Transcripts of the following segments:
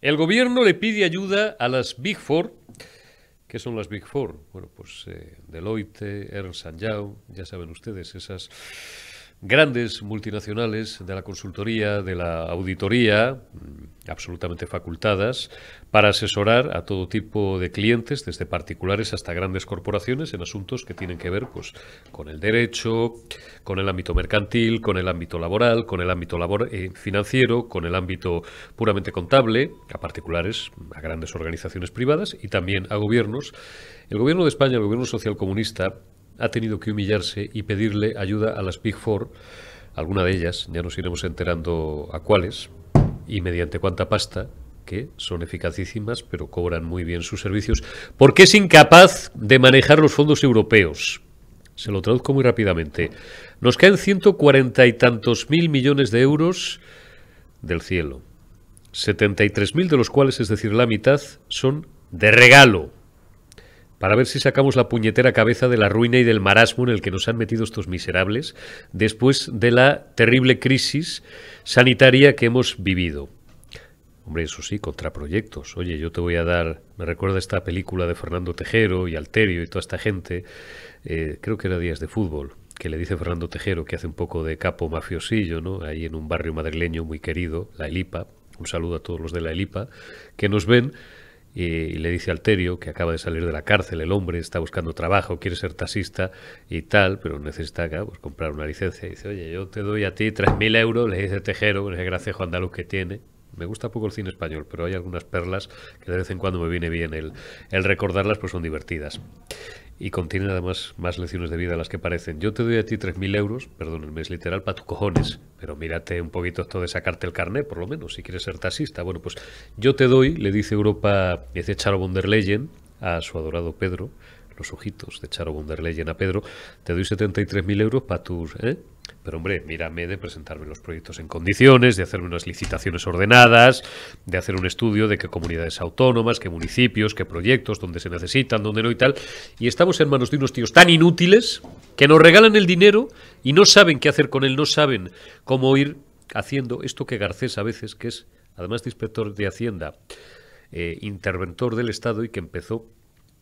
El gobierno le pide ayuda a las Big Four. ¿Qué son las Big Four? Bueno, pues eh, Deloitte, Ernst Young, ya saben ustedes, esas grandes multinacionales de la consultoría, de la auditoría, mm, absolutamente facultadas, para asesorar a todo tipo de clientes, desde particulares hasta grandes corporaciones, en asuntos que tienen que ver pues, con el derecho, con el ámbito mercantil, con el ámbito laboral, con el ámbito eh, financiero, con el ámbito puramente contable, a particulares, a grandes organizaciones privadas y también a gobiernos. El gobierno de España, el gobierno socialcomunista, ha tenido que humillarse y pedirle ayuda a las Big Four, alguna de ellas, ya nos iremos enterando a cuáles, y mediante cuánta pasta, que son eficacísimas, pero cobran muy bien sus servicios, porque es incapaz de manejar los fondos europeos. Se lo traduzco muy rápidamente. Nos caen 140 y tantos mil millones de euros del cielo. 73.000 de los cuales, es decir, la mitad, son de regalo para ver si sacamos la puñetera cabeza de la ruina y del marasmo en el que nos han metido estos miserables después de la terrible crisis sanitaria que hemos vivido. Hombre, eso sí, contraproyectos. Oye, yo te voy a dar, me recuerda esta película de Fernando Tejero y Alterio y toda esta gente, eh, creo que era Días de Fútbol, que le dice Fernando Tejero que hace un poco de capo mafiosillo, ¿no? Ahí en un barrio madrileño muy querido, La Elipa, un saludo a todos los de La Elipa, que nos ven y le dice a Alterio que acaba de salir de la cárcel, el hombre está buscando trabajo, quiere ser taxista y tal, pero necesita pues comprar una licencia. Y dice, oye, yo te doy a ti 3.000 euros, le dice Tejero, ese gracejo andaluz que tiene, me gusta poco el cine español, pero hay algunas perlas que de vez en cuando me viene bien el, recordarlas, pues son divertidas. Y contiene además más lecciones de vida las que parecen. Yo te doy a ti 3.000 euros, perdón, el mes literal, para tus cojones, pero mírate un poquito esto de sacarte el carnet, por lo menos, si quieres ser taxista. Bueno, pues yo te doy, le dice Europa, dice Charo von der Leyen a su adorado Pedro, los ojitos de Charo von der Leyen a Pedro, te doy 73.000 euros para tus... ¿eh? Pero hombre, mírame de presentarme los proyectos en condiciones, de hacerme unas licitaciones ordenadas, de hacer un estudio de qué comunidades autónomas, qué municipios, qué proyectos, dónde se necesitan, dónde no y tal. Y estamos en manos de unos tíos tan inútiles que nos regalan el dinero y no saben qué hacer con él, no saben cómo ir haciendo esto que Garcés a veces, que es, además de inspector de Hacienda, eh, interventor del Estado y que empezó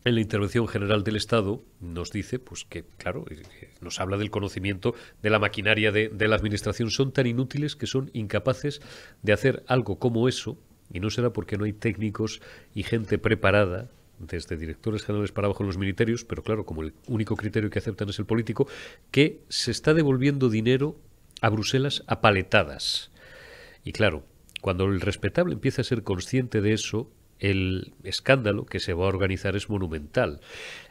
en la Intervención General del Estado nos dice, pues que, claro, eh, nos habla del conocimiento de la maquinaria de, de la Administración. Son tan inútiles que son incapaces de hacer algo como eso, y no será porque no hay técnicos y gente preparada desde directores generales para abajo en los ministerios, pero claro, como el único criterio que aceptan es el político, que se está devolviendo dinero a Bruselas a paletadas. Y claro, cuando el respetable empieza a ser consciente de eso, el escándalo que se va a organizar es monumental.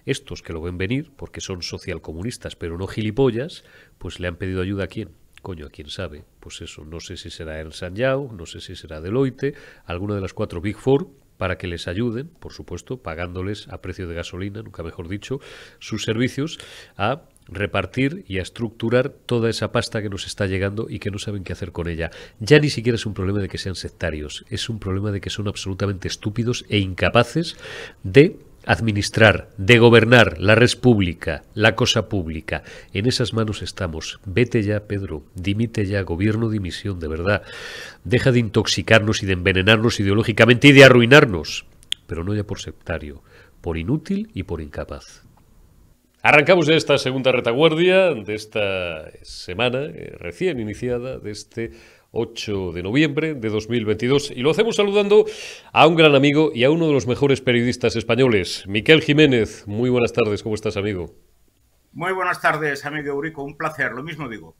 Estos que lo ven venir, porque son socialcomunistas pero no gilipollas, pues le han pedido ayuda a quién. Coño, a quién sabe. Pues eso, no sé si será el Yao, no sé si será Deloitte, alguna de las cuatro Big Four, para que les ayuden, por supuesto, pagándoles a precio de gasolina, nunca mejor dicho, sus servicios a repartir y a estructurar toda esa pasta que nos está llegando y que no saben qué hacer con ella. Ya ni siquiera es un problema de que sean sectarios, es un problema de que son absolutamente estúpidos e incapaces de administrar, de gobernar la república, la cosa pública. En esas manos estamos. Vete ya, Pedro, dimite ya, gobierno dimisión, de verdad. Deja de intoxicarnos y de envenenarnos ideológicamente y de arruinarnos, pero no ya por sectario, por inútil y por incapaz. Arrancamos de esta segunda retaguardia de esta semana eh, recién iniciada, de este 8 de noviembre de 2022, y lo hacemos saludando a un gran amigo y a uno de los mejores periodistas españoles, Miquel Jiménez. Muy buenas tardes, ¿cómo estás, amigo? Muy buenas tardes, amigo Eurico, un placer, lo mismo digo.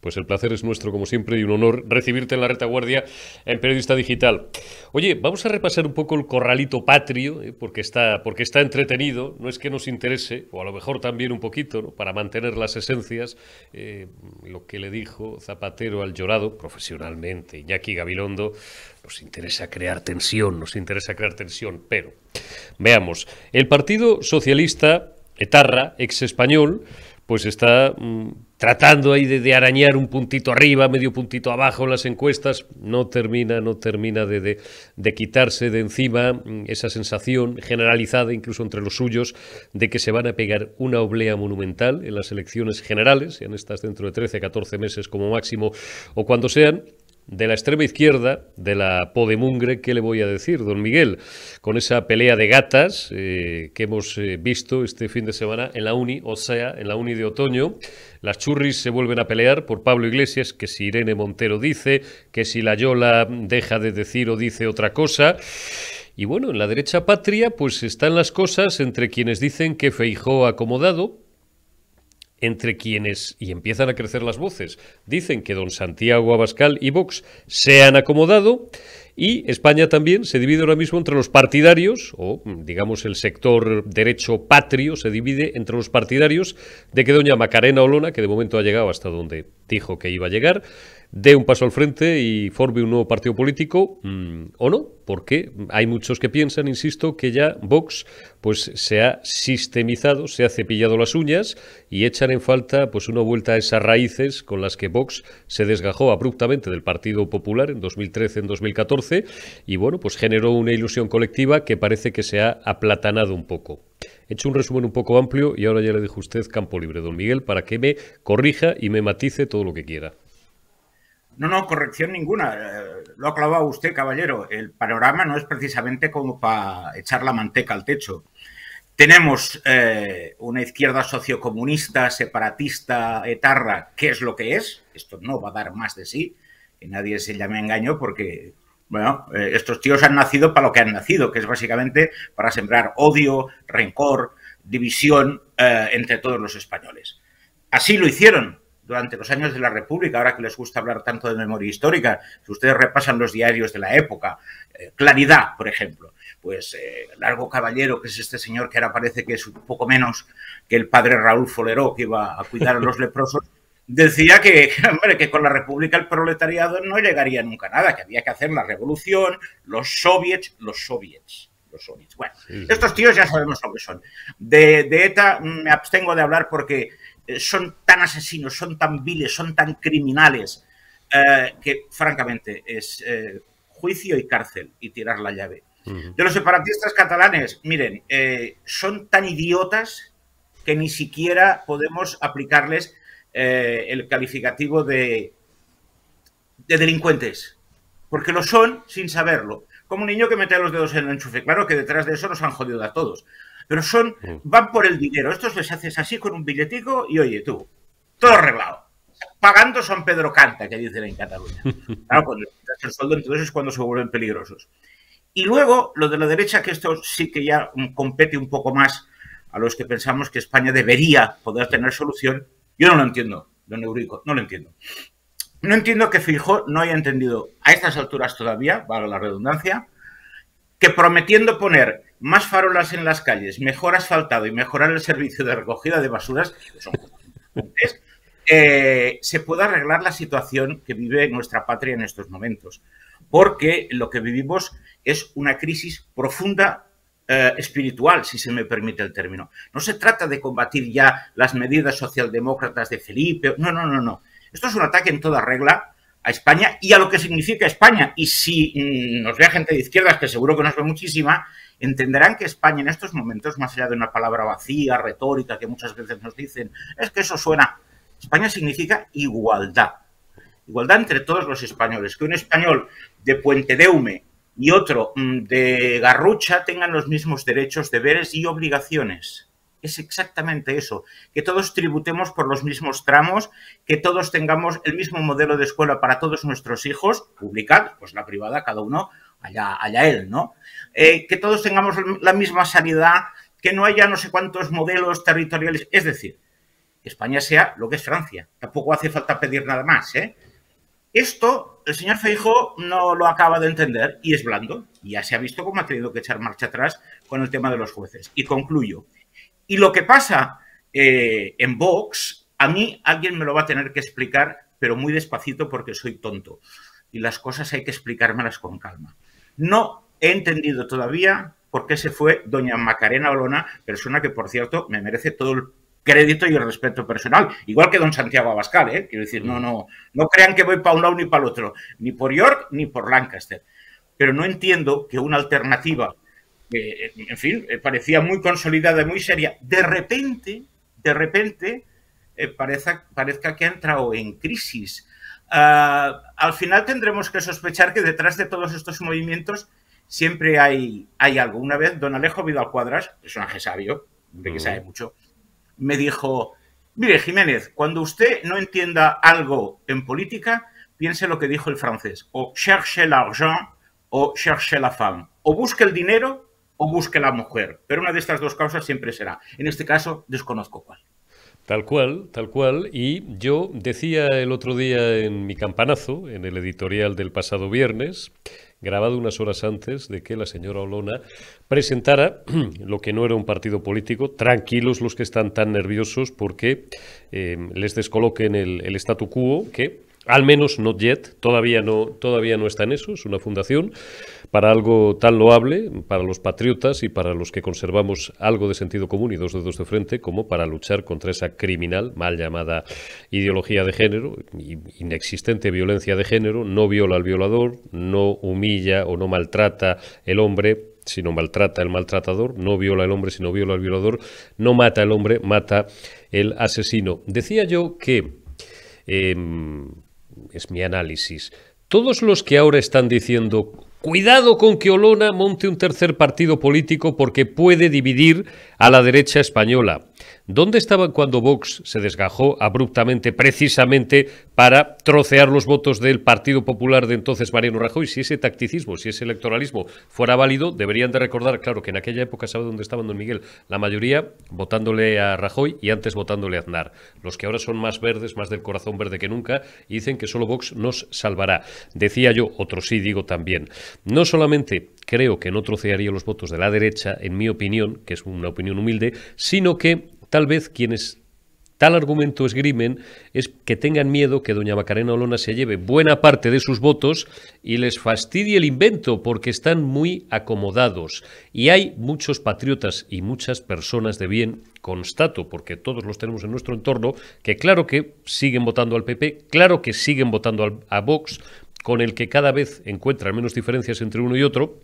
Pues el placer es nuestro, como siempre, y un honor recibirte en la retaguardia en Periodista Digital. Oye, vamos a repasar un poco el corralito patrio, ¿eh? porque, está, porque está entretenido, no es que nos interese, o a lo mejor también un poquito, para mantener las esencias, eh, lo que le dijo Zapatero al llorado, profesionalmente, Iñaki Gabilondo, nos interesa crear tensión, nos interesa crear tensión, pero veamos, el Partido Socialista, etarra, ex español, pues está... Mm, tratando ahí de, arañar un puntito arriba, medio puntito abajo en las encuestas, no termina, no termina de, de, quitarse de encima mm, esa sensación generalizada, incluso entre los suyos, de que se van a pegar una oblea monumental en las elecciones generales, sean estas dentro de 13, 14 meses como máximo o cuando sean, de la extrema izquierda, de la podemungre, ¿qué le voy a decir, don Miguel? Con esa pelea de gatas eh, que hemos eh, visto este fin de semana en la Uni, o sea, en la Uni de otoño, las churris se vuelven a pelear por Pablo Iglesias, que si Irene Montero dice, que si la Yola deja de decir o dice otra cosa. Y bueno, en la derecha patria pues están las cosas entre quienes dicen que Feijó ha acomodado, entre quienes, y empiezan a crecer las voces, dicen que don Santiago Abascal y Vox se han acomodado y España también se divide ahora mismo entre los partidarios, o digamos el sector derecho patrio se divide entre los partidarios de que doña Macarena Olona, que de momento ha llegado hasta donde dijo que iba a llegar, dé un paso al frente y forme un nuevo partido político mm, o no, porque hay muchos que piensan, insisto, que ya Vox pues se ha sistemizado, se ha cepillado las uñas y echan en falta pues una vuelta a esas raíces con las que Vox se desgajó abruptamente del Partido Popular en 2013 en 2014 y bueno, pues generó una ilusión colectiva que parece que se ha aplatanado un poco. He hecho un resumen un poco amplio y ahora ya le dejo a usted campo libre, don Miguel, para que me corrija y me matice todo lo que quiera. No, no, corrección ninguna. Eh, lo ha clavado usted, caballero. El panorama no es precisamente como para echar la manteca al techo. Tenemos eh, una izquierda sociocomunista, separatista, etarra, que es lo que es. Esto no va a dar más de sí. Que nadie se llame engaño porque, bueno, eh, estos tíos han nacido para lo que han nacido, que es básicamente para sembrar odio, rencor, división entre todos los españoles. Así lo hicieron durante los años de la República, ahora que les gusta hablar tanto de memoria histórica, si ustedes repasan los diarios de la época, eh, Claridad, por ejemplo, pues el eh, Largo Caballero, que es este señor que ahora parece que es un poco menos que el padre Raúl Foleró, que iba a cuidar a los leprosos, decía que, que con la República el proletariado no llegaría nunca a nada, que había que hacer la revolución, los soviets, los soviets. Los soviets. Bueno, estos tíos ya sabemos lo que son. de ETA me abstengo de hablar porque eh, son tan asesinos, son tan viles, son tan criminales, eh, que francamente es eh, juicio y cárcel y tirar la llave. De los separatistas catalanes, miren, son tan idiotas que ni siquiera podemos aplicarles el calificativo de, de delincuentes, porque lo son sin saberlo como un niño que mete los dedos en el enchufe. Claro que detrás de eso nos han jodido a todos. Pero son, mm. van por el dinero. Estos les haces así con un billetico y oye, tú, todo arreglado. Pagando San Pedro Canta, que dicen en Cataluña. Claro, pues, cuando el sueldo, entonces es cuando se vuelven peligrosos. Y luego, lo de la derecha, que esto sí que ya compete un poco más a los que pensamos que España debería poder tener solución. Yo no lo entiendo, don Eurico, no lo entiendo. No entiendo que Fijo no haya entendido a estas alturas todavía, valga la redundancia, que prometiendo poner más farolas en las calles, mejor asfaltado y mejorar el servicio de recogida de basuras, eh, se puede arreglar la situación que vive nuestra patria en estos momentos. Porque lo que vivimos es una crisis profunda eh, espiritual, si se me permite el término. No se trata de combatir ya las medidas socialdemócratas de Felipe, no, no, no, no. Esto es un ataque en toda regla a España y a lo que significa España. Y si mm, nos vea gente de izquierdas, que seguro que nos ve muchísima, entenderán que España en estos momentos, más allá de una palabra vacía, retórica, que muchas veces nos dicen, es que eso suena. España significa igualdad. Igualdad entre todos los españoles. Que un español de Puente Deume y otro mm, de Garrucha tengan los mismos derechos, deberes y obligaciones es exactamente eso, que todos tributemos por los mismos tramos, que todos tengamos el mismo modelo de escuela para todos nuestros hijos, pública pues la privada, cada uno allá, allá él, ¿no? Eh, que todos tengamos la misma sanidad, que no haya no sé cuántos modelos territoriales, es decir, que España sea lo que es Francia, tampoco hace falta pedir nada más, ¿eh? Esto el señor Feijo no lo acaba de entender y es blando. Ya se ha visto cómo ha tenido que echar marcha atrás con el tema de los jueces. Y concluyo. Y lo que pasa eh, en Vox, a mí alguien me lo va a tener que explicar, pero muy despacito porque soy tonto. Y las cosas hay que explicármelas con calma. No he entendido todavía por qué se fue doña Macarena Olona, persona que, por cierto, me merece todo el crédito y el respeto personal. Igual que don Santiago Abascal, ¿eh? Quiero decir, no, no, no crean que voy para un lado ni para el otro, ni por York ni por Lancaster. Pero no entiendo que una alternativa eh, en fin, eh, parecía muy consolidada, muy seria. De repente, de repente, eh, parezca, que ha entrado en crisis. Ah, al final tendremos que sospechar que detrás de todos estos movimientos siempre hay, algo. Una vez, don Alejo Vidal Cuadras, personaje sabio, de que sabe mucho, me dijo, mire Jiménez, cuando usted no entienda algo en política, piense lo que dijo el francés, o cherche l'argent o cherche la femme, o busque el dinero o busque la mujer. Pero una de estas dos causas siempre será. En este caso, desconozco cuál. Tal cual, tal cual. Y yo decía el otro día en mi campanazo, en el editorial del pasado viernes, grabado unas horas antes de que la señora Olona presentara lo que no era un partido político. Tranquilos los que están tan nerviosos porque em, les descoloquen el, statu quo, que al menos Not Yet todavía no, todavía no está en eso, es una fundación para algo tan loable, para los patriotas y para los que conservamos algo de sentido común y dos dedos de frente, como para luchar contra esa criminal, mal llamada ideología de género, inexistente violencia de género, no viola al violador, no humilla o no maltrata el hombre, sino maltrata el maltratador, no viola el hombre, sino viola al violador, no mata el hombre, mata el asesino. Decía yo que, em, es mi análisis, todos los que ahora están diciendo Cuidado con que Olona monte un tercer partido político porque puede dividir a la derecha española. ¿Dónde estaban cuando Vox se desgajó abruptamente, precisamente para trocear los votos del Partido Popular de entonces Mariano Rajoy? Si ese tacticismo, si ese electoralismo fuera válido, deberían de recordar, claro, que en aquella época sabe dónde estaban, don Miguel, la mayoría votándole a Rajoy y antes votándole a Aznar. Los que ahora son más verdes, más del corazón verde que nunca, dicen que solo Vox nos salvará. Decía yo, otro sí, digo también. No solamente creo que no trocearía los votos de la derecha, en mi opinión, que es una opinión humilde, sino que Tal vez quienes tal argumento esgrimen es que tengan miedo que doña Macarena Olona se lleve buena parte de sus votos y les fastidie el invento porque están muy acomodados. Y hay muchos patriotas y muchas personas de bien, constato, porque todos los tenemos en nuestro entorno, que claro que siguen votando al PP, claro que siguen votando a Vox, con el que cada vez encuentran menos diferencias entre uno y otro,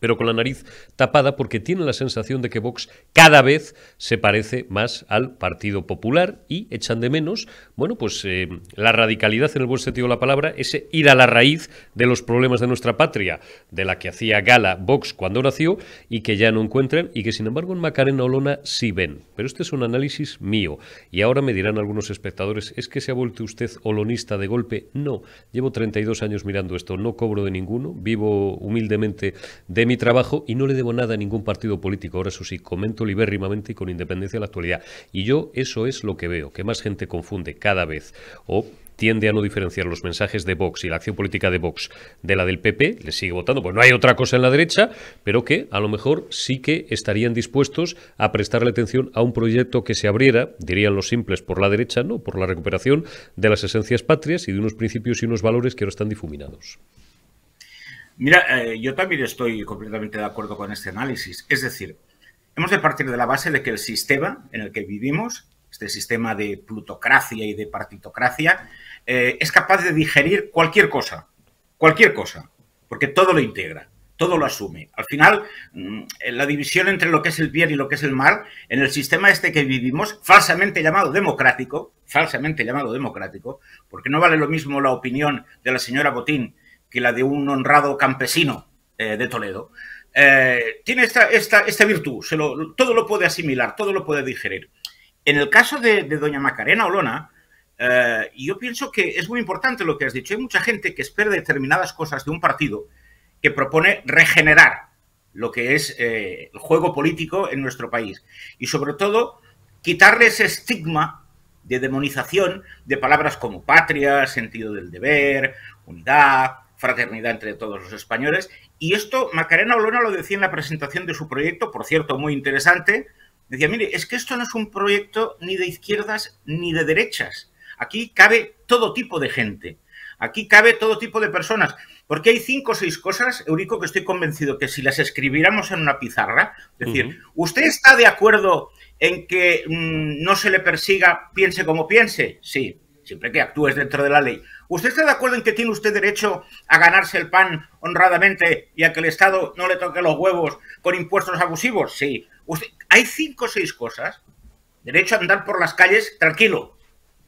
pero con la nariz tapada porque tiene la sensación de que Vox cada vez se parece más al Partido Popular y echan de menos, bueno, pues eh, la radicalidad en el buen sentido de la palabra, ese ir a la raíz de los problemas de nuestra patria, de la que hacía gala Vox cuando nació y que ya no encuentran y que sin embargo en Macarena Olona sí ven. Pero este es un análisis mío y ahora me dirán algunos espectadores, ¿es que se ha vuelto usted olonista de golpe? No, llevo 32 años mirando esto, no cobro de ninguno, vivo humildemente de mi trabajo y no le debo nada a ningún partido político. Ahora eso sí, comento libérrimamente y con independencia de la actualidad. Y yo eso es lo que veo, que más gente confunde cada vez o tiende a no diferenciar los mensajes de Vox y la acción política de Vox de la del PP, le sigue votando, pues no hay otra cosa en la derecha, pero que a lo mejor sí que estarían dispuestos a prestarle atención a un proyecto que se abriera, dirían los simples, por la derecha, no, por la recuperación de las esencias patrias y de unos principios y unos valores que ahora están difuminados. Mira, eh, yo también estoy completamente de acuerdo con este análisis. Es decir, hemos de partir de la base de que el sistema en el que vivimos, este sistema de plutocracia y de partitocracia, eh, es capaz de digerir cualquier cosa, cualquier cosa, porque todo lo integra, todo lo asume. Al final, mm, eh, la división entre lo que es el bien y lo que es el mal, en el sistema este que vivimos, falsamente llamado democrático, falsamente llamado democrático, porque no vale lo mismo la opinión de la señora Botín que la de un honrado campesino eh, de Toledo. Eh, tiene esta, este virtud, todo lo puede asimilar, todo lo puede digerir. En el caso de, doña Macarena Olona, eh, yo pienso que es muy importante lo que has dicho. Hay mucha gente que espera determinadas cosas de un partido que propone regenerar lo que es el juego político en nuestro país y sobre todo quitarle ese estigma de demonización de palabras como patria, sentido del deber, unidad, fraternidad entre todos los españoles. Y esto Macarena Olona lo decía en la presentación de su proyecto, por cierto, muy interesante. Decía, mire, es que esto no es un proyecto ni de izquierdas ni de derechas. Aquí cabe todo tipo de gente. Aquí cabe todo tipo de personas. Porque hay cinco o seis cosas, Eurico, que estoy convencido que si las escribiéramos en una pizarra, es decir, ¿usted está de acuerdo en que mm, no se le persiga, piense como piense? Sí siempre que actúes dentro de la ley. ¿Usted está de acuerdo en que tiene usted derecho a ganarse el pan honradamente y a que el Estado no le toque los huevos con impuestos abusivos? Sí. Usted... Hay cinco o seis cosas. Derecho a andar por las calles tranquilo,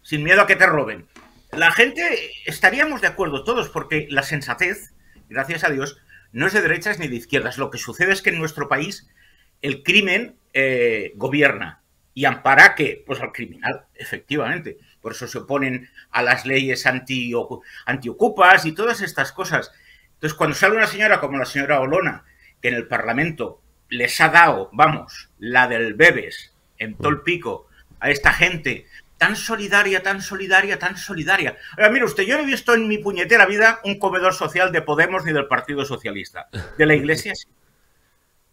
sin miedo a que te roben. La gente estaríamos de acuerdo todos porque la sensatez, gracias a Dios, no es de derechas ni de izquierdas. Lo que sucede es que en nuestro país el crimen eh, gobierna y ampara que, pues al criminal, efectivamente por eso se oponen a las leyes antiocupas y todas estas cosas. Entonces, cuando sale una señora como la señora Olona, que en el Parlamento les ha dado, vamos, la del bebés en Tolpico a esta gente tan solidaria, tan solidaria, tan solidaria. Ahora, mire usted, yo no he visto en mi puñetera vida un comedor social de Podemos ni del Partido Socialista. De la Iglesia sí.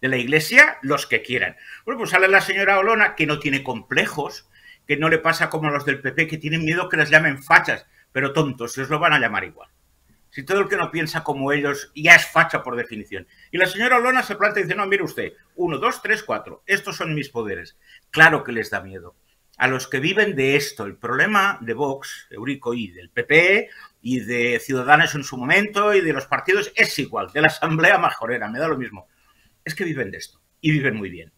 De la Iglesia, los que quieran. Bueno, pues sale la señora Olona, que no tiene complejos, que no le pasa como a los del PP, que tienen miedo que les llamen fachas, pero tontos, se lo van a llamar igual. Si todo el que no piensa como ellos ya es facha por definición. Y la señora Olona se plantea y dice, no, mire usted, uno, dos, tres, cuatro, estos son mis poderes. Claro que les da miedo. A los que viven de esto, el problema de Vox, Eurico y del PP y de Ciudadanos en su momento y de los partidos es igual, de la Asamblea Majorera, me da lo mismo. Es que viven de esto y viven muy bien.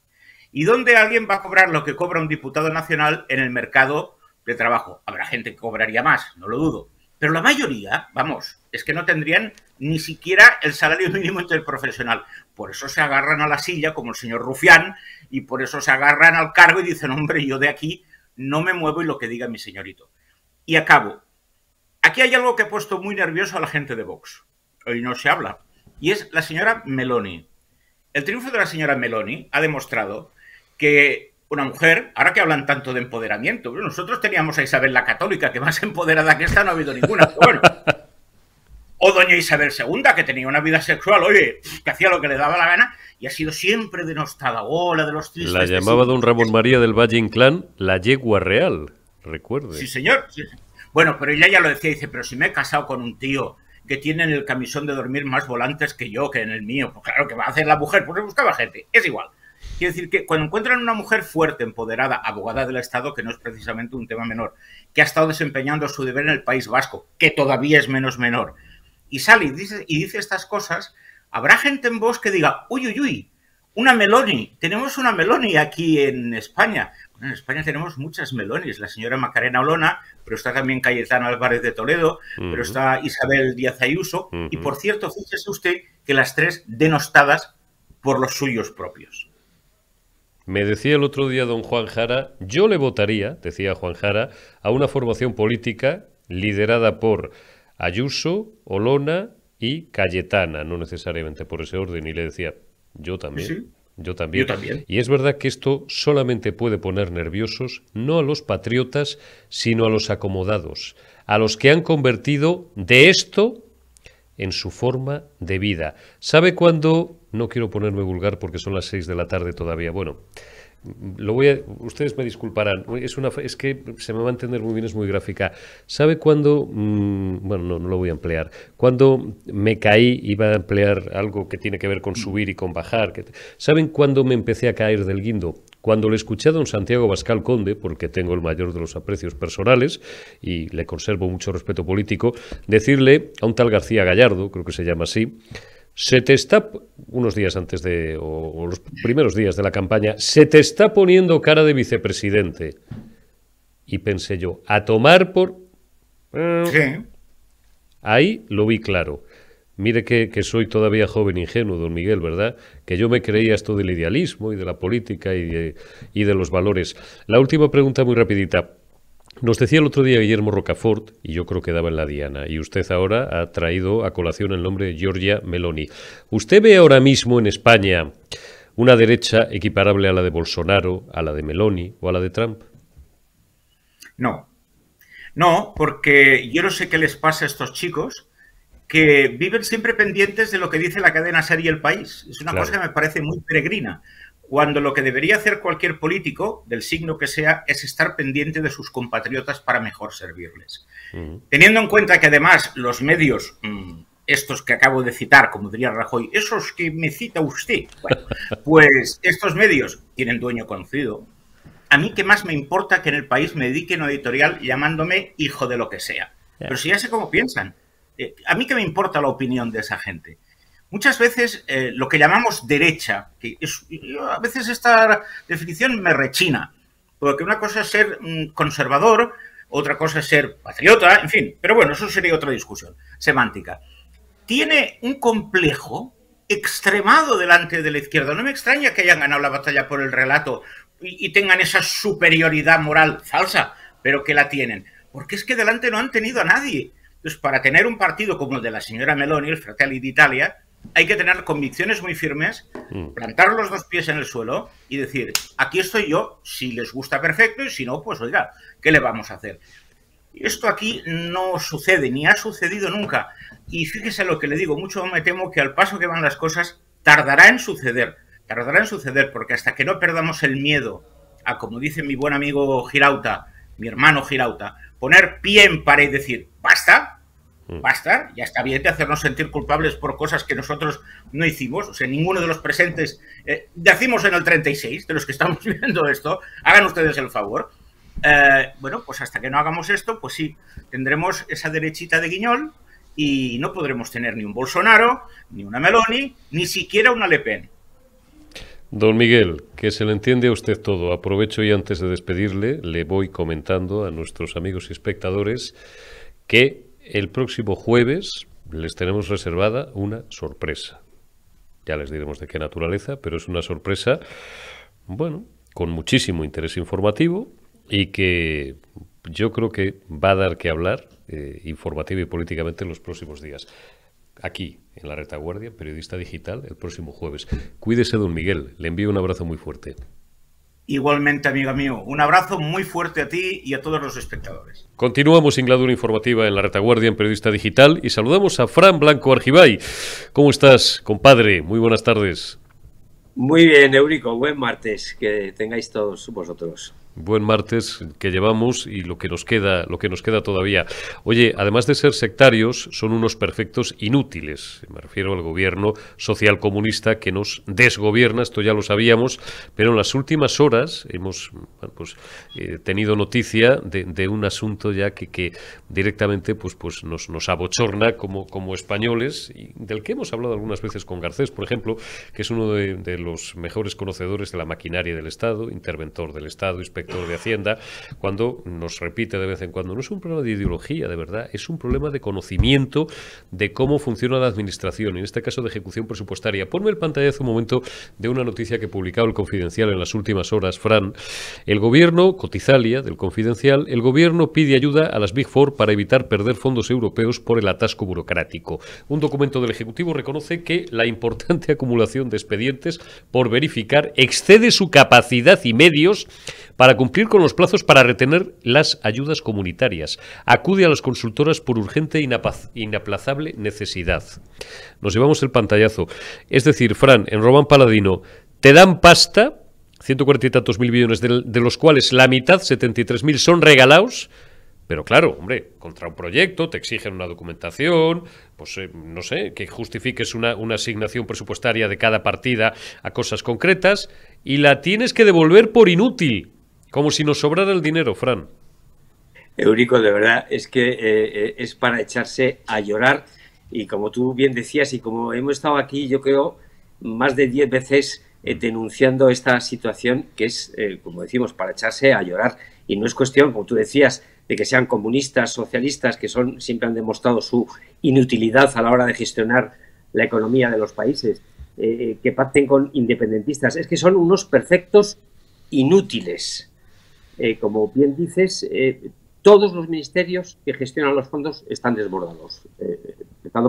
¿Y dónde alguien va a cobrar lo que cobra un diputado nacional en el mercado de trabajo? Habrá gente que cobraría más, no lo dudo. Pero la mayoría, vamos, es que no tendrían ni siquiera el salario mínimo profesional. Por eso se agarran a la silla, como el señor Rufián, y por eso se agarran al cargo y dicen, hombre, yo de aquí no me muevo y lo que diga mi señorito. Y acabo. Aquí hay algo que ha puesto muy nervioso a la gente de Vox. Hoy no se habla. Y es la señora Meloni. El triunfo de la señora Meloni ha demostrado que una mujer, ahora que hablan tanto de empoderamiento, nosotros teníamos a Isabel la Católica, que más empoderada que esta no ha habido ninguna. o doña Isabel II, que tenía una vida sexual, oye, que hacía lo que le daba la gana, y ha sido siempre denostada. Oh, la de los tristes. La llamaba don Ramón María del Valle Inclán la yegua real, recuerde. Sí, señor. Bueno, pero ella ya lo decía, dice, pero si me he casado con un tío que tiene en el camisón de dormir más volantes que yo, que en el mío, pues claro que va a hacer la mujer, porque buscaba gente, es igual. Quiero decir que cuando encuentran una mujer fuerte, empoderada, abogada del Estado, que no es precisamente un tema menor, que ha estado desempeñando su deber en el País Vasco, que todavía es menos menor, y sale y dice, y dice estas cosas, habrá gente en vos que diga, uy, uy, uy, una Meloni, tenemos una Meloni aquí en España. en España tenemos muchas Melonis, la señora Macarena Olona, pero está también Cayetana Álvarez de Toledo, pero está Isabel Díaz Ayuso, y por cierto, fíjese usted que las tres denostadas por los suyos propios. Me decía el otro día don Juan Jara, yo le votaría, decía Juan Jara, a una formación política liderada por Ayuso, Olona y Cayetana, no necesariamente por ese orden, y le decía, yo también. Yo también. Yo también. Y es verdad que esto solamente puede poner nerviosos no a los patriotas, sino a los acomodados, a los que han convertido de esto en su forma de vida. ¿Sabe cuándo no quiero ponerme vulgar porque son las 6 de la tarde todavía. Bueno, lo voy a, ustedes me disculparán, es, una, es que se me va a entender muy bien, es muy gráfica. ¿Sabe cuándo? Mm, bueno, no, no lo voy a emplear. Cuando me caí, iba a emplear algo que tiene que ver con subir y con bajar. Que, ¿Saben cuándo me empecé a caer del guindo? Cuando le escuché a don Santiago Bascal Conde, porque tengo el mayor de los aprecios personales y le conservo mucho respeto político, decirle a un tal García Gallardo, creo que se llama así, se te está, unos días antes de, o, los primeros días de la campaña, se te está poniendo cara de vicepresidente. Y pensé yo, a tomar por... ¿Qué? Eh, ahí lo vi claro. Mire que, soy todavía joven ingenuo, don Miguel, ¿verdad? Que yo me creía esto del idealismo y de la política y de los valores. La última pregunta muy rapidita. Nos decía el otro día Guillermo Rocafort, y yo creo que daba en la diana, y usted ahora ha traído a colación el nombre de Giorgia Meloni. ¿Usted ve ahora mismo en España una derecha equiparable a la de Bolsonaro, a la de Meloni o a la de Trump? No. No, porque yo no sé qué les pasa a estos chicos que viven siempre pendientes de lo que dice la cadena serie El País. Es una cosa que me parece muy peregrina cuando lo que debería hacer cualquier político, del signo que sea, es estar pendiente de sus compatriotas para mejor servirles. Teniendo en cuenta que además los medios, mm, estos que acabo de citar, como diría Rajoy, esos que me cita usted, pues estos medios tienen dueño conocido. A mí que más me importa que en el país me dediquen a editorial llamándome hijo de lo que sea. Pero si ya sé cómo piensan, eh, a mí que me importa la opinión de esa gente muchas veces eh, lo que llamamos derecha, que es, a veces esta definición me rechina, porque una cosa es ser mm, conservador, otra cosa es ser patriota, en fin, pero bueno, eso sería otra discusión semántica. Tiene un complejo extremado delante de la izquierda. No me extraña que hayan ganado la batalla por el relato y, tengan esa superioridad moral falsa, pero que la tienen. Porque es que delante no han tenido a nadie. Entonces, para tener un partido como el de la señora Meloni, el Fratelli Italia hay que tener convicciones muy firmes, mm. plantar los dos pies en el suelo y decir, aquí estoy yo, si les gusta perfecto y si no, pues oiga, ¿qué le vamos a hacer? Esto aquí no sucede, ni ha sucedido nunca. Y fíjese lo que le digo, mucho me temo que al paso que van las cosas, tardará en suceder, tardará en suceder, porque hasta que no perdamos el miedo a, como dice mi buen amigo Girauta, mi hermano Girauta, poner pie en pared y decir, basta, basta, ya está bien de hacernos sentir culpables por cosas que nosotros no hicimos, o sea, ninguno de los presentes, eh, decimos en el 36, de los que estamos viendo esto, hagan ustedes el favor. Eh, bueno, pues hasta que no hagamos esto, pues sí, tendremos esa derechita de guiñol y no podremos tener ni un Bolsonaro, ni una Meloni, ni siquiera una Le Pen. Don Miguel, que se le entiende a usted todo. Aprovecho y antes de despedirle, le voy comentando a nuestros amigos y espectadores que el próximo jueves les tenemos reservada una sorpresa. Ya les diremos de qué naturaleza, pero es una sorpresa, bueno, con muchísimo interés informativo y que yo creo que va a dar que hablar eh, informativa y políticamente en los próximos días. Aquí, en la retaguardia, periodista digital, el próximo jueves. Cuídese, don Miguel. Le envío un abrazo muy fuerte. Igualmente, amigo mío, un abrazo muy fuerte a ti y a todos los espectadores. Continuamos Inglaterra Informativa en la retaguardia en Periodista Digital y saludamos a Fran Blanco Argibay. ¿Cómo estás, compadre? Muy buenas tardes. Muy bien, Eurico. Buen martes. Que tengáis todos vosotros buen martes que llevamos y lo que nos queda, lo que nos queda todavía. Oye, además de ser sectarios, son unos perfectos inútiles. Me refiero al gobierno socialcomunista que nos desgobierna, esto ya lo sabíamos, pero en las últimas horas hemos pues, eh, tenido noticia de, un asunto ya que, que directamente pues, pues nos, abochorna como, como españoles, y del que hemos hablado algunas veces con Garcés, por ejemplo, que es uno de, los mejores conocedores de la maquinaria del Estado, interventor del Estado, inspector de Hacienda, cuando nos repite de vez en cuando, no es un problema de ideología, de verdad, es un problema de conocimiento de cómo funciona la administración, en este caso de ejecución presupuestaria. Ponme el pantallazo un momento de una noticia que publicaba el Confidencial en las últimas horas, Fran. El gobierno, cotizalia del Confidencial, el gobierno pide ayuda a las Big Four para evitar perder fondos europeos por el atasco burocrático. Un documento del Ejecutivo reconoce que la importante acumulación de expedientes por verificar excede su capacidad y medios para cumplir con los plazos para retener las ayudas comunitarias. Acude a las consultoras por urgente e inaplazable necesidad. Nos llevamos el pantallazo. Es decir, Fran, en Roman Paladino, te dan pasta, 140 y tantos mil millones, de, los cuales la mitad, 73 mil, son regalados. Pero claro, hombre, contra un proyecto te exigen una documentación, pues eh, no sé, que justifiques una, asignación presupuestaria de cada partida a cosas concretas y la tienes que devolver por inútil. Como si nos sobrara el dinero, Fran. Eurico, de verdad, es que eh, eh, es para echarse a llorar. Y como tú bien decías, y como hemos estado aquí, yo creo, más de 10 veces eh, mm. denunciando esta situación que es, como decimos, para echarse a llorar. Y no es cuestión, como tú decías, de que sean comunistas, socialistas, que son, siempre han demostrado su inutilidad a la hora de gestionar la economía de los países, que pacten con independentistas. Es que son unos perfectos inútiles eh, como bien dices, eh, todos los ministerios que gestionan los fondos están desbordados, eh,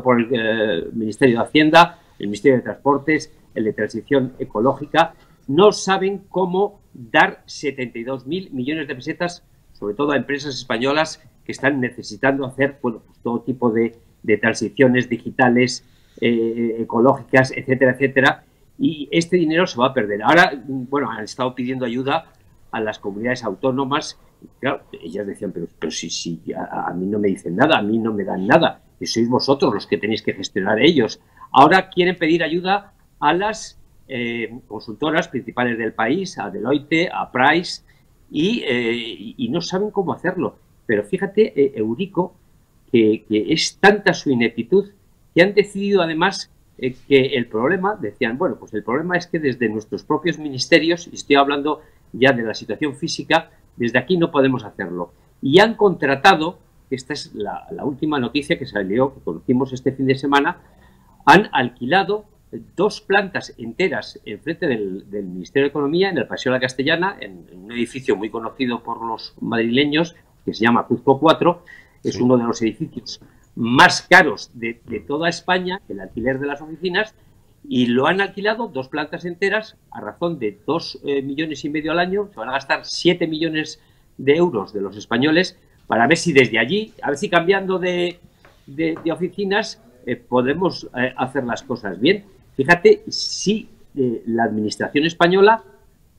por el eh, Ministerio de Hacienda, el Ministerio de Transportes, el de Transición Ecológica, no saben cómo dar 72.000 millones de pesetas, sobre todo a empresas españolas que están necesitando hacer pues todo tipo de, transiciones digitales, ecológicas, etcétera, etcétera. Y este dinero se va a perder. Ahora, bueno, han estado pidiendo ayuda a las comunidades autónomas. Claro, ellas decían, pero, pero si, si a, mí no me dicen nada, a mí no me dan nada, y sois vosotros los que tenéis que gestionar ellos. Ahora quieren pedir ayuda a las eh, consultoras principales del país, a Deloitte, a Price, y, eh, no saben cómo hacerlo. Pero fíjate, eh, Eurico, que, que, es tanta su ineptitud que han decidido además que el problema, decían, bueno, pues el problema es que desde nuestros propios ministerios, y estoy hablando ya de la situación física, desde aquí no podemos hacerlo. Y han contratado, esta es la, última noticia que salió, que conocimos este fin de semana, han alquilado dos plantas enteras en del, del Ministerio de Economía, en el Paseo de la Castellana, en, un edificio muy conocido por los madrileños, que se llama Cuzco 4, es uno de los edificios más caros de toda España, el alquiler de las oficinas, y lo han alquilado dos plantas enteras a razón de dos eh, millones y medio al año. Se van a gastar siete millones de euros de los españoles para ver si desde allí, a ver si cambiando de, oficinas eh, podemos eh, hacer las cosas bien. Fíjate si eh, la administración española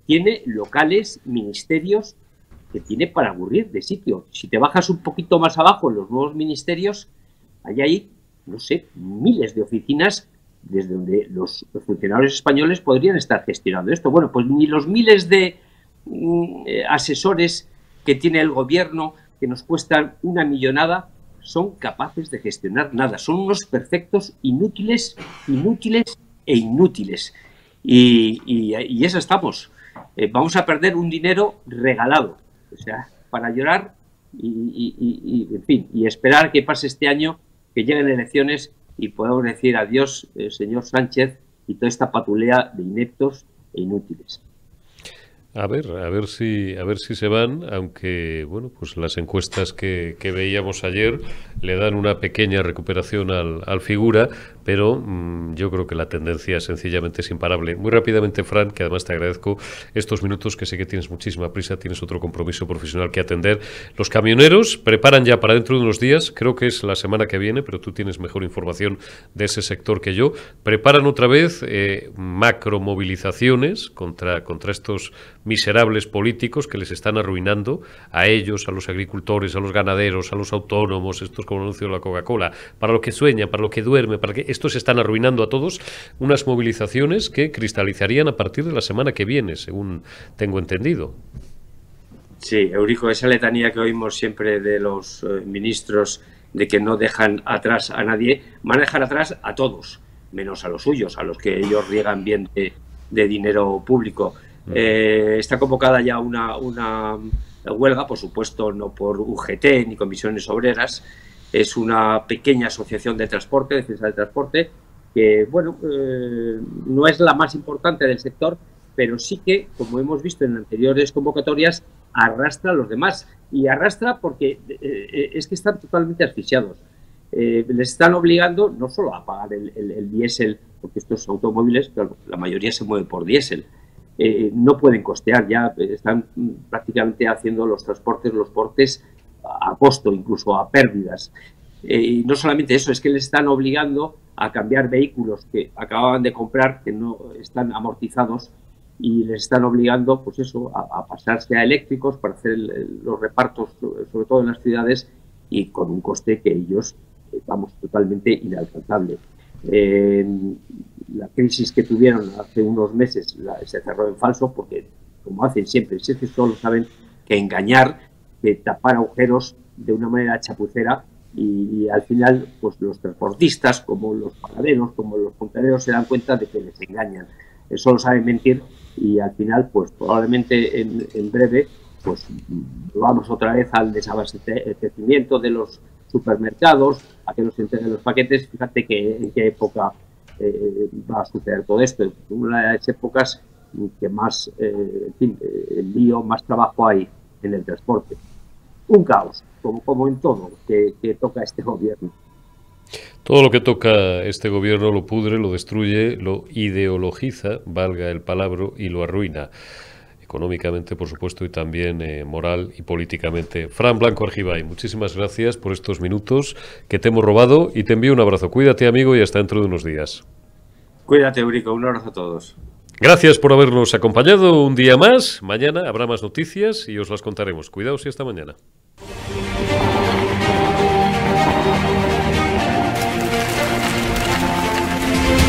tiene locales, ministerios que tiene para aburrir de sitio. Si te bajas un poquito más abajo en los nuevos ministerios, hay ahí, no sé, miles de oficinas desde donde los funcionarios españoles podrían estar gestionando esto. Bueno, pues ni los miles de mm, eh, asesores que tiene el gobierno, que nos cuestan una millonada, son capaces de gestionar nada. Son unos perfectos inútiles, inútiles e inútiles. Y, eso estamos. Eh, vamos a perder un dinero regalado. O sea, para llorar y, y, en fin, y esperar que pase este año, que lleguen elecciones y podemos decir adiós, eh, señor Sánchez, y toda esta patulea de ineptos e inútiles. A ver, a ver si, a ver si se van, aunque bueno, pues las encuestas que, que veíamos ayer le dan una pequeña recuperación al, al figura, pero mm, yo creo que la tendencia sencillamente es imparable. Muy rápidamente, Fran, que además te agradezco estos minutos, que sé que tienes muchísima prisa, tienes otro compromiso profesional que atender. Los camioneros preparan ya para dentro de unos días, creo que es la semana que viene, pero tú tienes mejor información de ese sector que yo, preparan otra vez eh, macromovilizaciones contra, contra estos miserables políticos que les están arruinando a ellos, a los agricultores, a los ganaderos, a los autónomos, estos anuncio la Coca-Cola, para los que sueñan, para los que duermen, para que estos están arruinando a todos, unas movilizaciones que cristalizarían a partir de la semana que viene, según tengo entendido. Sí, Eurico, esa letanía que oímos siempre de los eh, ministros de que no dejan atrás a nadie, van a dejar atrás a todos, menos a los suyos, a los que ellos riegan bien de, dinero público. Eh, está convocada ya una, una huelga, por supuesto, no por UGT ni comisiones obreras, es una pequeña asociación de transporte, defensa del transporte, que bueno, eh, no es la más importante del sector, pero sí que, como hemos visto en anteriores convocatorias, arrastra a los demás. Y arrastra porque eh, eh, es que están totalmente asfixiados. les están obligando no solo a pagar el, diésel, porque estos automóviles, la mayoría se mueven por diésel, no pueden costear ya, están prácticamente haciendo los transportes, los portes a costo, incluso a pérdidas. Eh, y no solamente eso, es que les están obligando a cambiar vehículos que acababan de comprar, que no están amortizados, y les están obligando, pues eso, a, pasarse a eléctricos para hacer los repartos, sobre todo en las ciudades, y con un coste que ellos, eh, vamos, totalmente inalcanzable. la crisis que tuvieron hace unos meses se cerró en falso porque, como hacen siempre, si es solo saben que engañar que tapar agujeros de una manera chapucera y, al final pues los transportistas como los paraderos, como los puntaleros se dan cuenta de que les engañan eso solo saben mentir y al final pues probablemente en, breve pues vamos otra vez al desabastecimiento de los supermercados a que nos entreguen los paquetes fíjate que en qué época eh, va a suceder todo esto una de las épocas que más eh, en eh, lío más trabajo hay en el transporte un caos, como, en todo que, que toca este gobierno. Todo lo que toca este gobierno lo pudre, lo destruye, lo ideologiza, valga el palabro, y lo arruina. Económicamente, por supuesto, y también eh, moral y políticamente. Fran Blanco Argibay, muchísimas gracias por estos minutos que te hemos robado y te envío un abrazo. Cuídate, amigo, y hasta dentro de unos días. Cuídate, Eurico. Un abrazo a todos. Gracias por habernos acompañado un día más. Mañana habrá más noticias y os las contaremos. Cuidaos y hasta mañana.